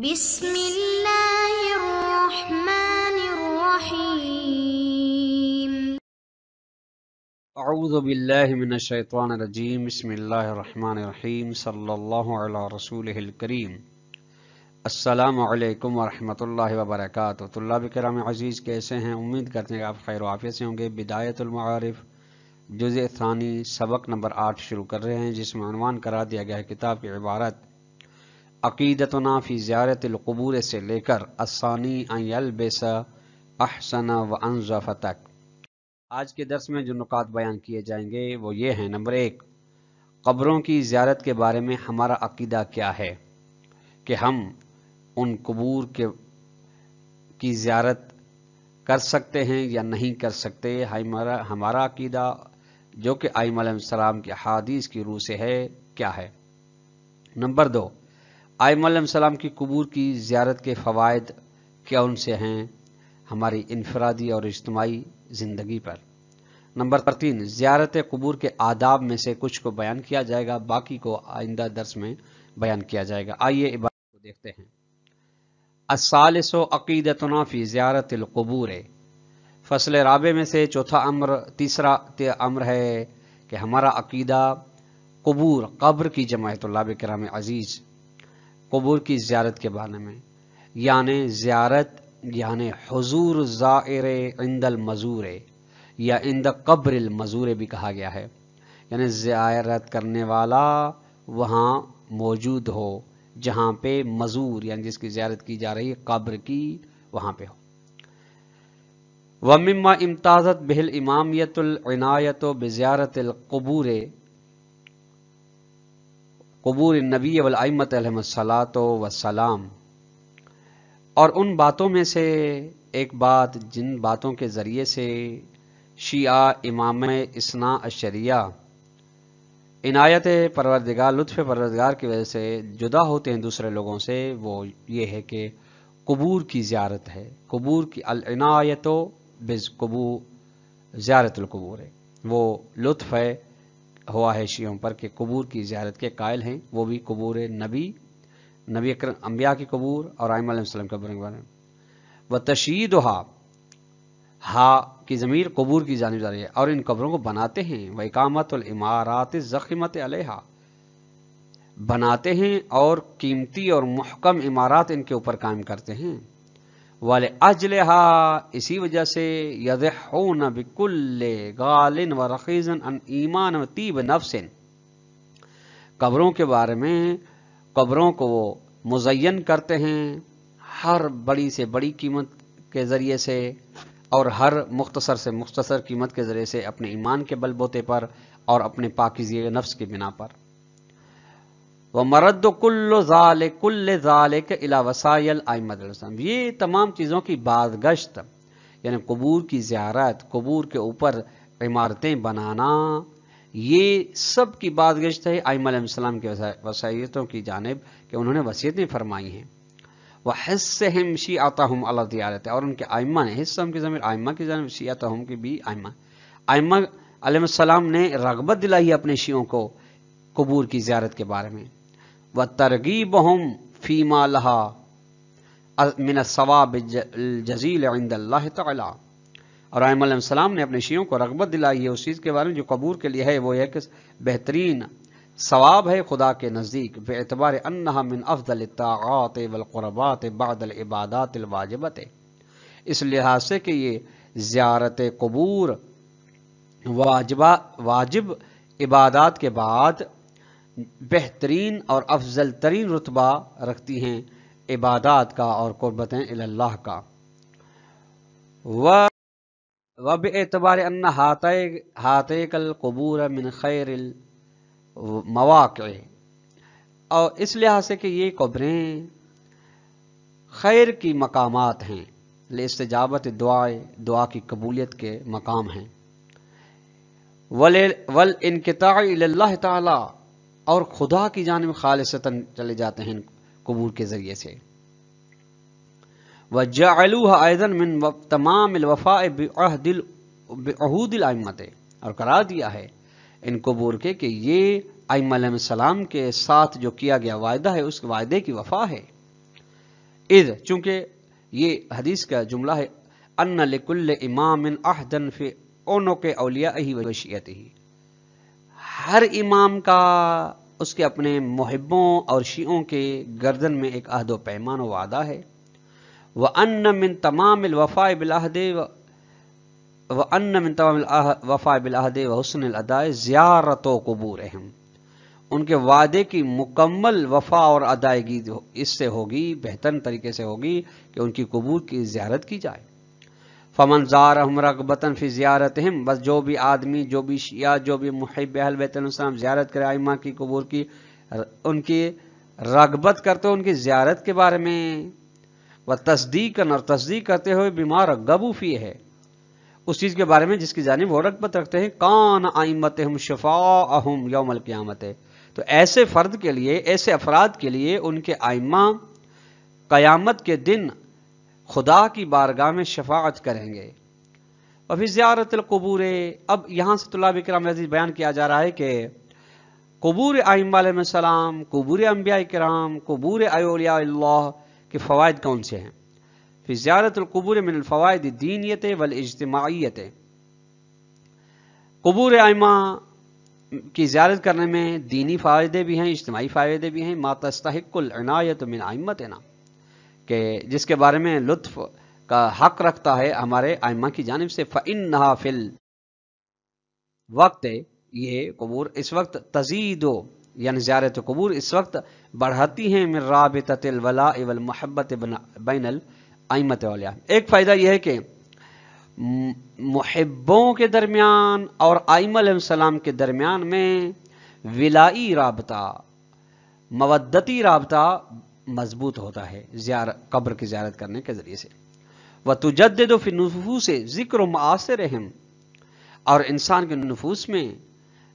بسم الله الرحمن الرحيم أعوذ بالله من الشيطان الرجيم بسم الله الرحمن الرحيم صلى الله على رسوله الكريم अस्सलाम वालेकुम वरहमतुल्लाहि व बरकातहू तल्लब कराम अजीज़ कैसे हैं उम्मीद करते हैं आप खैर वाफियत से होंगे बिदायतुलमारफ़ जुज़ थानी सबक नंबर आठ शुरू कर रहे हैं जिसमें अनवान करा दिया गया है किताब की इबारत अकीदतना फ़ी ज़्यारतलकबूर से लेकर असानी अलबेसा अहसना व अनजफ़ तक आज के दर्स में जो नुकात बयान किए जाएंगे वो ये हैं नंबर एक कब्रों की ज़्यारत के बारे में हमारा अकीदा क्या है कि हम उन कबूर के की ज़्यारत कर सकते हैं या नहीं कर सकते हमारा हमारा अकीदा जो कि आईम सलाम की हादीस की रूह से है क्या है नंबर दो आयम की कबूर की ज्यारत के फ़वाद क्या उनसे हैं हमारी इनफरादी और इज्तमाही ज़िंदगी पर नंबर तीन ज़्यारत कबूर के आदाब में से कुछ को बयान किया जाएगा बाकी को आइंदा दर्स में बयान किया जाएगा आइए इबादत को देखते हैं असालस अक़ीदतनाफ़ी ज़्यारत कबूर फसल राबे में से चौथा अमर तीसरा अम्र है कि हमारा अकीदा कबूर कब्र की जमायत लाब कराम अजीज़ कबूर की ज्यारत के बारे में यानि ज्यारत यानि हजूर ज़ायर इंदल मज़ूर या इंद कब्र मज़ूर भी कहा गया है यानि ज्यारत करने वाला वहाँ मौजूद हो जहाँ पे मज़ूर यानी जिसकी ज्यारत की जा रही है कब्र की वहाँ पे हो वमिमा इम्ताज़त बहल इमामियतनायत बज़ारतलकबूर कबूर नबी वलमत अलमसलात वसलाम और उन बातों में से एक बात जिन बातों के ज़रिए से शिया इमाम इसना अशरिया इनायत परवरदिगार लुफ़ परवरदगार की वजह से जुदा होते हैं दूसरे लोगों से वो ये है कि कबूर की ज्यारत है कबूर की अलनायत बिज कबू ज्यारतलकबूर है वो लुफ है हुआ है शियों पर कि कबूर की ज्यारत के कायल हैं वो भी कबूर नबी नबी अक्रम अम्बिया की कबूर और आयम कबर व तशीद हा हा की ज़मीर कबूर की जानब जा रही है और इन कबरों को बनाते हैं व इकामत इमारत ज़ख़ीमत अलहा बनाते हैं और कीमती और महकम इमारत इनके ऊपर कायम करते हैं वाले अजलहा इसी वजह से यदून बिकुल्ल गालिन व रखीज़न अन ईमान व तीब नफसिन कब्रों के बारे में कब्रों को वो मुजयन करते हैं हर बड़ी से बड़ी कीमत के ज़रिए से और हर मुख्तसर से मुख्तसर कीमत के ज़रिए से अपने ईमान के बलबोते पर और अपने पाकिजिए नफ्स के बिना पर व मरद कुल्ल कुल्ल के अला वसायल आमदम ये तमाम चीज़ों की बाद गश्त यानी कबूर की ज्यारत कबूर के ऊपर इमारतें बनाना ये सब की बात गश्त है आईम की वसायतों की जानब कि उन्होंने वसीयतें फरमाई हैं वह हिस्से हम शी आता हम अल्लाह है और उनके आयमा ने हिस्सम की जमीन आयमा की जानब शी आता हम की भी आयमा आयमा अलैहिस्सलाम ने रगबत दिलाई अपने शियों को कबूर की ज्यारत के बारे में व तरगीब हम फ़ीमा लहा मिन सवाब जजील तला और आयम ने अपने शियों को रगबत दिलाई है उस चीज़ के बारे में जो कबूर के लिए है वो है कि बेहतरीन सवाब है खुदा के नज़दीक बेतबार अन्ना मिन अफजल तागात वलक़ुरबात बादल इबादत वाजबत इस लिहाज से कि ये ज़्यारत कबूर वाजबा वाजिब इबादत के बाद बेहतरीन और अफजल तरीन रुतबा रखती हैं इबादत का और कुर्बतें अल्लाह का वब एतबार अन्न हाथ हाथ कल कबूर मिन खैर मवाक़ और इस लिहाज से कि ये कब्रें खैर की मकामात हैं लेजावत दुआ दुआ की कबूलियत के मकाम हैं वल वल इनकता और खुदा की जान में खालसतन चले जाते हैं कबूर के ज़रिए से व जायदन मिन तमाम वफ़ा बहदिल आमत और करार दिया है इन कबूर के कि ये आईम के साथ जो किया गया वायदा है उस वायदे की वफा है इध चूंकि ये हदीस का जुमला है अन लिकुल इमाम अहदन फे ओनो के अलिया ही वशियत ही हर इमाम का उसके अपने मुहबों और शीयों के गर्दन में एक अहद पैमान वादा है व अन्न मिन तमाम वफ़ा बिलाहदे व अन्न मिन तमाम वफ़ा बिलाहदे व हसन अदाए ज़्यारत कबूर अहम उनके वादे की मुकम्मल वफा और अदायगी इससे होगी बेहतर तरीके से होगी कि उनकी कबूर की ज्यारत की जाए फमन जार हम रगबतन फी ज़्यारत हम बस जो भी आदमी जो भी शिया जो भी महब बेतम ज़्यारत करे आइमा की कबूर की उनकी रगबत करते हो उनकी ज़्यारत के बारे में व तस्दीकन और तस्दीक करते हुए बीमार गबूफी फी है उस चीज़ के बारे में जिसकी जानब वो रगबत रखते हैं कान आइमत हम शफा अहम यौमल क़्यामत तो ऐसे फ़र्द के लिए ऐसे अफराद के लिए उनके आइमा क़यामत के दिन खुदा की बारगाह में शफात करेंगे और फिर ज़्यारतलकबूर अब यहां से तलाब कराम अजीज़ बयान किया जा रहा है कि कबूर आइम कबूर अम्बिया कराम कबूर अयोलिया के फ़वाद कौन से हैं फिर मिन फवायद दीनीत वल इजतमाहीत कबूर आइमा की ज्यारत करने में दीनी फ़ायदे भी हैं इज्तमी फ़ायदे भी हैं मातस्तिकनायत मिन आइमत ना कि जिसके बारे में लुत्फ का हक रखता है हमारे आयमा की जानब से फ़िन नहाफिल वक्त ये कबूर इस वक्त तजीदो यानी ज्यारत कबूर इस वक्त बढ़ाती हैं मिर राबितल वला इवल महब्बत बैनल आइमत वालिया एक फ़ायदा यह है कि महब्बों के दरमियान और आइमसलाम के दरमियान में विलाई रबता मवदती रबता मजबूत होता है ज्यार कब्र की ज्यारत करने के ज़रिए से व तुजद फिनफू से ज़िक्र मासर रहम और इंसान के नफूस में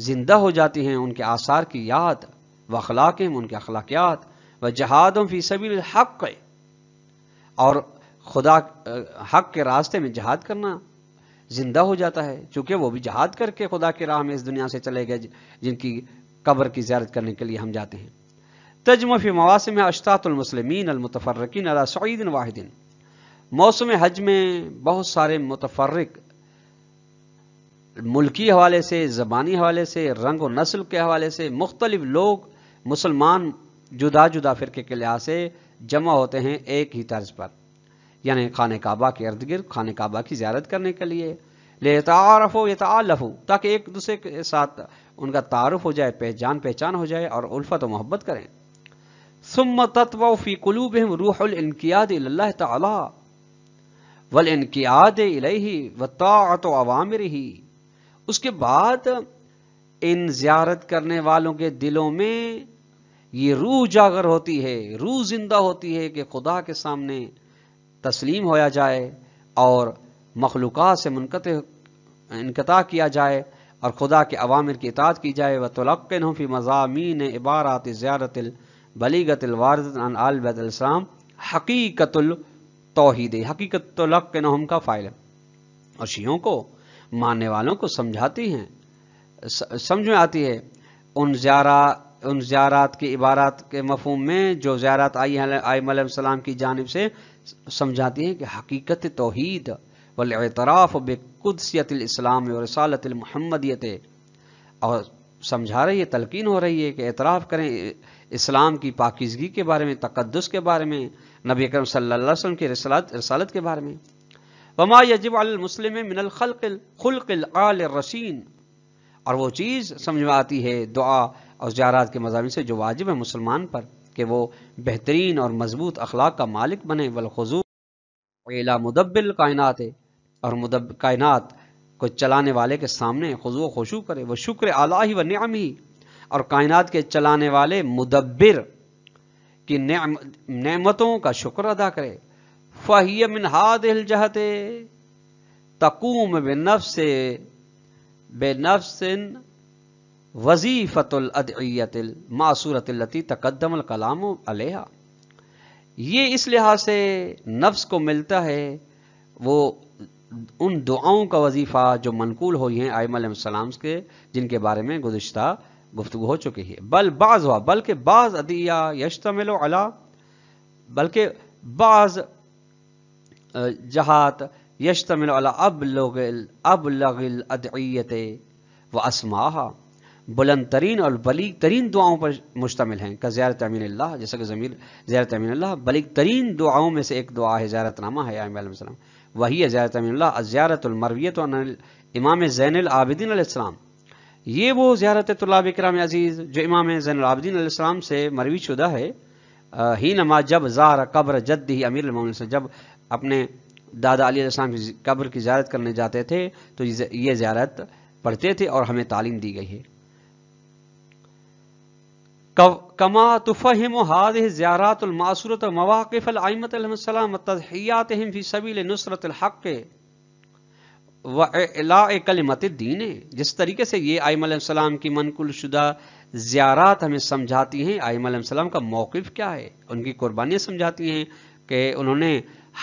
ज़िंदा हो जाती हैं उनके आसार की याद व अखलाक उनके अखलाकियात व जहादों फ़ी सबील हक और खुदा हक के रास्ते में जहाद करना जिंदा हो जाता है चूंकि वो भी जहाद करके खुदा की राह में इस दुनिया से चले गए जिनकी कब्र की ज्यारत करने के लिए हम जाते हैं तजम फ़ी मवासम अशतातलमसलमिन अलमतफ़रकिन अलासदन वाहिदिन मौसम हज में बहुत सारे मुतफरक मुल्की हवाले से ज़बानी हवाले से रंग व नस्ल के हवाले से मुख्तलिफ लोग मुसलमान जुदा जुदा फ़िरके के लिहाज से जमा होते हैं एक ही तर्ज पर यानी खान काबा के इर्द गिर्द खान काबा की ज्यारत करने के लिए ले तारफ़ हो यतालफ़ हो ताकि एक दूसरे के साथ उनका तारफ़ हो जाए पहचान पहचान हो जाए और उल्फत व मोहब्बत करें सुम इनकियाद ही उसके बाद इन जियारत करने वालों के दिलों में ये रूह जागर होती है रूह जिंदा होती है कि खुदा के सामने तस्लीम होया जाए और मखलूक से मुनकत इनकता किया जाए और खुदा के अवामिर की इताद की जाए व तलक़ नफ़ी मजामी इबारत ज़्यारतिल बलीगतल वारदन आल बैतलाम हकीकतुल तोहद हकीकतलक के नहम का फाइल है और शियों को मानने वालों को समझाती हैं समझ में आती है उन ज्यारा उन ज्यारात की इबारात के मफहम में जो ज्यारत आई आईम की जानब से समझाती हैं कि हकीकत तोहद वलतराफ़ बेकुदसियत इस्लाम और रसालत महमदियत और समझा रही है तलकीन हो रही है कि एतराफ़ करें इस्लाम की पाकिजगी के बारे में तकदस के बारे में नबी अकरम सल्लल्लाहु अलैहि वसल्लम की रसालत रसालत के बारे में वमा यजब अलमुसलम आल रसीन और वो चीज़ समझ में आती है दुआ और जारात के मजामी से जो वाजिब है मुसलमान पर कि वो बेहतरीन और मजबूत अखलाक का मालिक बने वलखजू एला मुदब्बिल कायनात और मुदब कायनात कोई चलाने वाले के सामने खुजो खुशु करे वह शुक्र आला ही व न्याम ही और कायनात के चलाने वाले मुदब्बिर की नमतों का शुक्र अदा करे फ़हिय मिन हाद जहते तकूम बेनफ से बेनफसिन वजीफ़तुलदियतिल मासूरतलती तकदम कलाम अलेहा ये इस लिहाज से नफ्स को मिलता है वो उन दुआओं का वजीफ़ा जो मनकूल हुई हैं आयम के जिनके बारे में गुजशत गुफ्तु हो चुकी है बल बाज हुआ बल्कि बाज अदिया यशतमिल अला बल्कि बाज जहात यशतमिल अला अब लोग अब लगिल अदियत व असमाहा बुलंद तरीन और बलीग तरीन दुआओं पर मुश्तमिल हैं का ज़्यार तमीन जैसा कि ज़मीर ज़्यार अमीन बलीग तरीन दुआओं में से एक दुआ है ज़्यारतनामा है आयम आम वही अजारत ज़्यारतमरवियत इमाम ज़ैन आबिदीन ये वो ज़्यारत तलाब कराम अजीज़ जो इमाम ज़ैन आबिदीन से मरवी शुदा है ही नमा जब ज़ार कब्र जद ही अमीर से जब अपने दादा अली अलीसम की कब्र की ज्यारत करने जाते थे तो ये ज्यारत पढ़ते थे और हमें तालीम दी गई है कमा तुफ़हिम हाद ज़्यारतमासूरत मवाकफल तजहियात फ़ी सबील नुसरतहक़ वला कलमत दीन जिस तरीके से ये आईम की मनकुल शुदा ज्यारात हमें समझाती हैं आईम का मौक़ क्या है उनकी कुर्बानियाँ समझाती हैं कि उन्होंने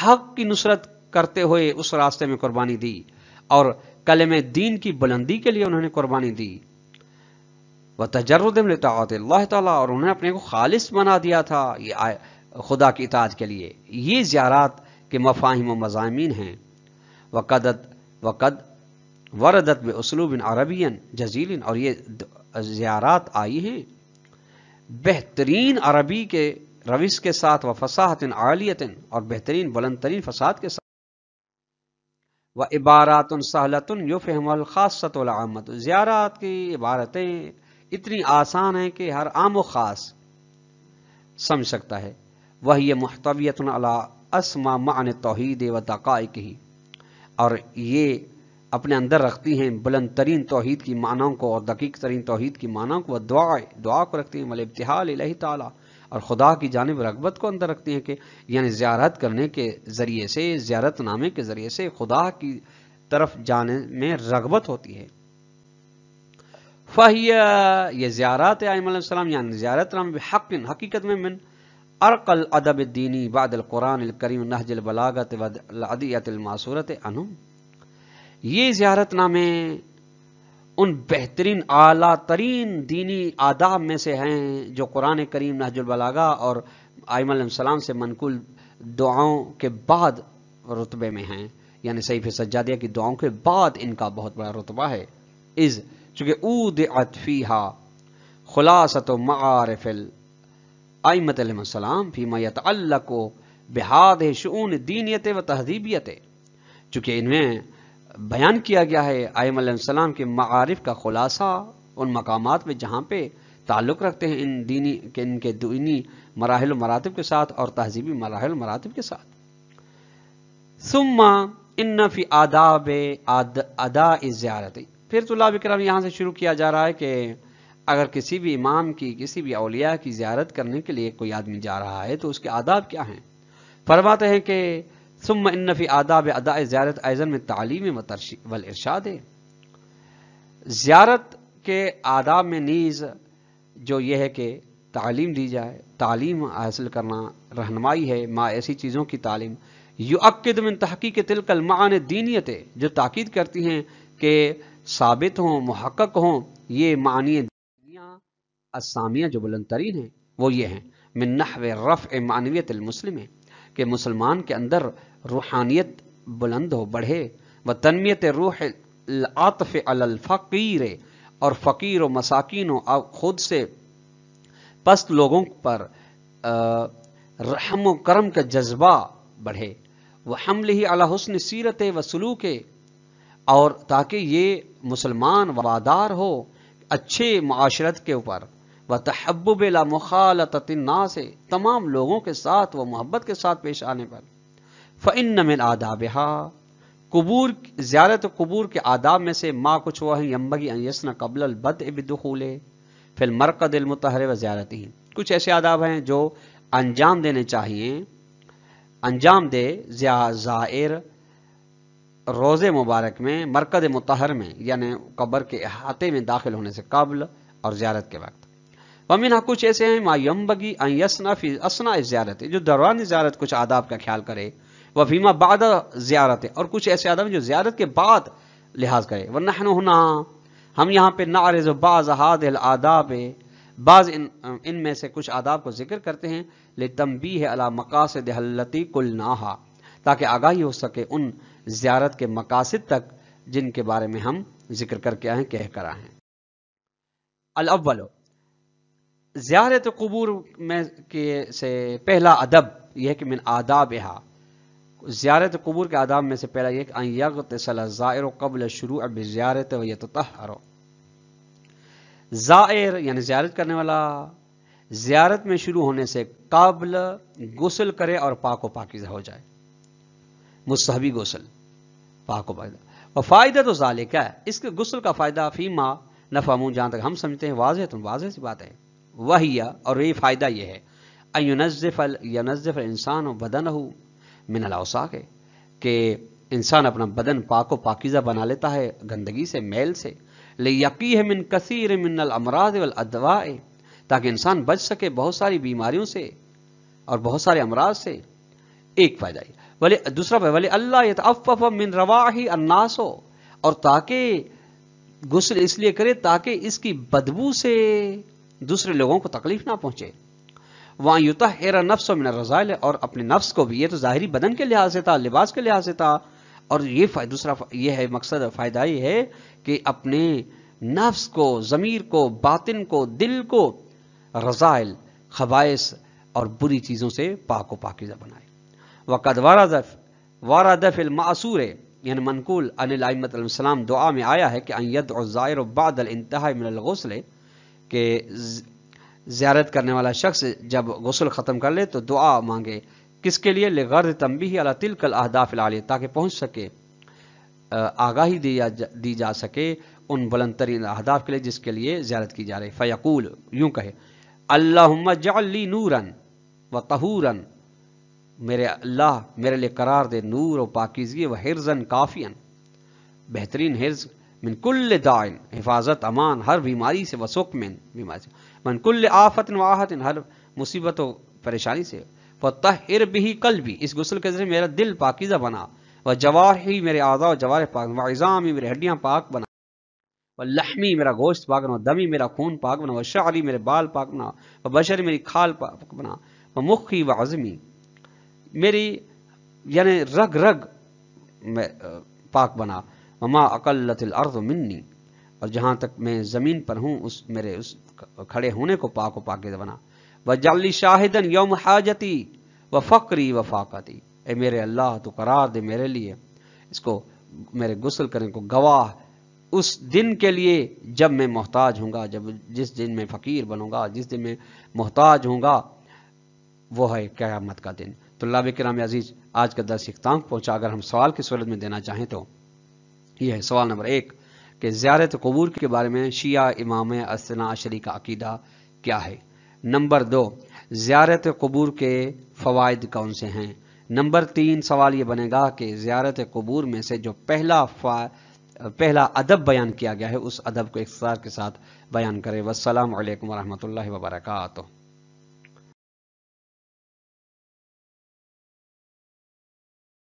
हक़ की नुसरत करते हुए उस रास्ते में कुर्बानी दी और कलम दीन की बुलंदी के लिए उन्होंने कुर्बानी दी व तजरदात ताला और उन्होंने अपने को खालिस बना दिया था ये खुदा की इताज के लिए ये ज्यारात के मफाहिम व मजामी हैं वकदत वकद वरदत में उसलूबिन अरबियन जजीलिन और ये ज्यारात आई हैं बेहतरीन अरबी के रविस के साथ व फसाहतिन आलियतिन और बेहतरीन बुलंद तरीन फसाद के साथ व इबारत सहलतन युफ़ खासत ज़्यारात की इबारतें इतनी आसान है कि हर आम ख़ास समझ सकता है वह ये महतवियत अला असमा मान तोहद व दक़ाइक ही और ये अपने अंदर रखती हैं बुलंद तरीन तोहद की मानाओं को और दकीक तरीन तोहद की मानाओं को वह दुआ दुआ को रखती हैं मल इब्तहाल और ख़ुदा की जानब रगबत को अंदर रखती हैं कि यानी ज्यारत करने के ज़रिए से ज्यारत नामे के ज़रिए से खुदा की तरफ जाने में रगबत होती है फ़ाहिया ये ज़्यारत आईम यानी ज़्यारत नाम हक़ हकीकत में मिन अरकल अदब दीनी बादल करीम नहजल बलागत वदियतमासूरत अनु ये ज़्यारत नामे उन बेहतरीन आला तरीन दीनी आदाब में से हैं जो कुरान करीम नहजुल बलागा और आईम से मनकुल दुआओं के बाद रुतबे में हैं यानी सईफ सज्जादिया की दुआओं के बाद इनका बहुत बड़ा रुतबा है इज़ चूँकि ऊद अतफ़ीहा खुलासत मारफिल आमतम फ़ीमा यतल को बेहद शून दीनीत व तहदीबियत चूँकि इनमें बयान किया गया है आईम के मारफ का खुलासा उन मकाम में जहाँ पे ताल्लुक़ रखते हैं इन दीनी के इनके दीनी मराहल मरातब के साथ और तहजीबी मराहल मरातब के साथ सुम्मा इन फी आदाब आद अदा ज़्यारती फिर तो विक्रम यहाँ से शुरू किया जा रहा है कि अगर किसी भी इमाम की किसी भी अलिया की ज्यारत करने के लिए कोई आदमी जा रहा है तो उसके आदाब क्या हैं फरमाते हैं कि सुम इन्नफ़ी आदाब अदा ज्यारत आयजन में तालीम वल इरशाद है ज्यारत के आदाब में नीज़ जो यह है कि तालीम दी जाए तालीम हासिल करना रहनमाई है माँ ऐसी चीज़ों की तालीम युक्द में तहकीक तिलकल मान दीनीत जो ताकीद करती हैं कि साबित हों महक हों ये मानिए असामिया जो बुलंद तरीन है वो ये हैं मिन्नहव रफ़ मानवियत मुस्लिम है कि मुसलमान के अंदर रूहानियत बुलंद हो बढ़े व तनमियत रूह आतफ़ अलफ़ीर और फ़कीर व मसाकिन और खुद से पस्त लोगों पर रहम करम का जज्बा बढ़े वह हमले ही अला हसन सीरत व सलूक और ताकि ये मुसलमान वादार हो अच्छे माशरत के ऊपर व तहब्ब लामखालतना से तमाम लोगों के साथ व मोहब्बत के साथ पेश आने पर फ़िन नमिन आदाबहा कबूर ज़्यारत कबूर के आदाब में से माँ कुछ वह यम्बगी यसन कबल बद बदखूले फिर मरकद व ज़्यारत ही कुछ ऐसे आदाब हैं जो अंजाम देने चाहिए अंजाम दे ज़ायर रोज़े मुबारक में मरकज़ मतहर में यानि कब्र के अहाते में दाखिल होने से कबल और ज्यारत के वक्त वमिन कुछ ऐसे हैं बगी यसना फिर असना ज्यारत जो दौरान ज्यारत कुछ आदाब का ख्याल करे वह फीमा बाद ज्यारत और कुछ ऐसे आदाब जो ज्यारत के बाद लिहाज करे व नहन होना हम यहाँ पे नारज बाज हाद आदाब बाज़ इन इनमें से कुछ आदाब को जिक्र करते हैं ले भी है अला मकासद हल्लती कुल नाहा ताकि आगाही हो सके उन ज़्यारत के मकासद तक जिनके बारे में हम जिक्र करके आए कह कर आए अलअव्वलो ज़्यारत कबूर में के से पहला अदब यह है कि मिन आदाब यहा ज़्यारत कबूर के आदाब में से पहला यह अयगतसलज़ायर कबल शुरू अब ज़्यारत वतहर ज़ायर यानी ज़्यारत करने वाला ज़्यारत में शुरू होने से काबल गसल करे और पाको पाकिजा हो जाए मुस्हबी गसल पाक वायदा और फ़ायदा तो ज़ाले क्या है इसके गसल का फ़ायदा फ़ी माँ मुँह जहाँ तक हम समझते हैं वाजह तुम तो वाजह सी बात है वहिया और ये फ़ायदा ये है अनजफ़ल यनजफ़ इंसान हो बदन हो मिनलाउसा है कि इंसान अपना बदन पाको पाकिज़ा बना लेता है गंदगी से मैल से ले यकी है मिन कसर मिनल अमराज अदवाए ताकि इंसान बच सके बहुत सारी बीमारियों से और बहुत सारे अमराज से एक फ़ायदा ही वाले दूसरा वाले अल्लाह अफ मिन रवाही हो और ताकि गुस्ल इसलिए करे ताकि इसकी बदबू से दूसरे लोगों को तकलीफ ना पहुंचे वहाँ युता हेरा नफ्स और मिन रजायल और अपने नफ्स को भी ये तो ज़ाहरी बदन के लिहाज से था लिबास के लिहाज से था और ये दूसरा ये है मकसद फ़ायदा ये है कि अपने नफ्स को ज़मीर को बातिन को दिल को रज़ाइल खबाइश और बुरी चीज़ों से पाको पाकिजा बनाए वक़द वारदफ़ वारदफ़िलमासूर यानि मनकूल अनिलमतम दुआ में आया है कि अयद और ज़ायर बादल इंतहा मिनगसल के ज़्यारत करने वाला शख्स जब गसल ख़त्म कर ले तो दुआ मांगे किसके लिए गर्द तम्बी अला तिलकल अहदाफ़िल ताकि पहुँच सके आगाही दी जा दी जा सके उन बुलंद तरीन अहदाफ के लिए जिसके लिए ज्यारत की जा रही फयाकूल यूँ कहे अल्लाह जाली नूरन व तहूरन मेरे अल्लाह मेरे लिए करार दे नूर व पाकिजगी व हिरजन काफियन बेहतरीन हिरज मिनकुल्ल दाइन हिफाजत अमान हर बीमारी से वसुक में बीमारी से मनकुल्ल आफत इन हर मुसीबत व परेशानी से व तहिर भी कल भी इस गसल के जरिए मेरा दिल पाकिजा बना व जवार ही मेरे आज़ा व जवार पाक व ही मेरे हड्डियाँ पाक बना व लहमी मेरा गोश्त पाक बना दमी मेरा खून पाक बना व शाली मेरे बाल पाक बना व बशर मेरी खाल पाक बना व ही व आजमी मेरी यानी रग रग में पाक बना ममा अकलतिल अर्द मिन्नी और जहाँ तक मैं ज़मीन पर हूँ उस मेरे उस खड़े होने को पाक पाक बना व जाली शाहिदन यौम हाजती व फ़करी व फाकती ए मेरे अल्लाह तो करार दे मेरे लिए इसको मेरे गुसल करें को गवाह उस दिन के लिए जब मैं मोहताज हूँगा जब जिस दिन मैं फ़कीर बनूंगा जिस दिन मैं मोहताज हूँगा वो है क्यामत का दिन तल्लाब कराम अजीज़ आज का दस इख्ताम पहुंचा अगर हम सवाल की सूरत में देना चाहें तो यह है सवाल नंबर एक कि ज्यारत कबूर के बारे में शिया इमाम असना अशरी का अकीदा क्या है नंबर दो ज्यारत कबूर के फ़वाद कौन से हैं नंबर तीन सवाल ये बनेगा कि ज्यारत कबूर में से जो पहला पहला अदब बयान किया गया है उस अदब को इख्तार के साथ बयान करें वसलम वरहमल वर्का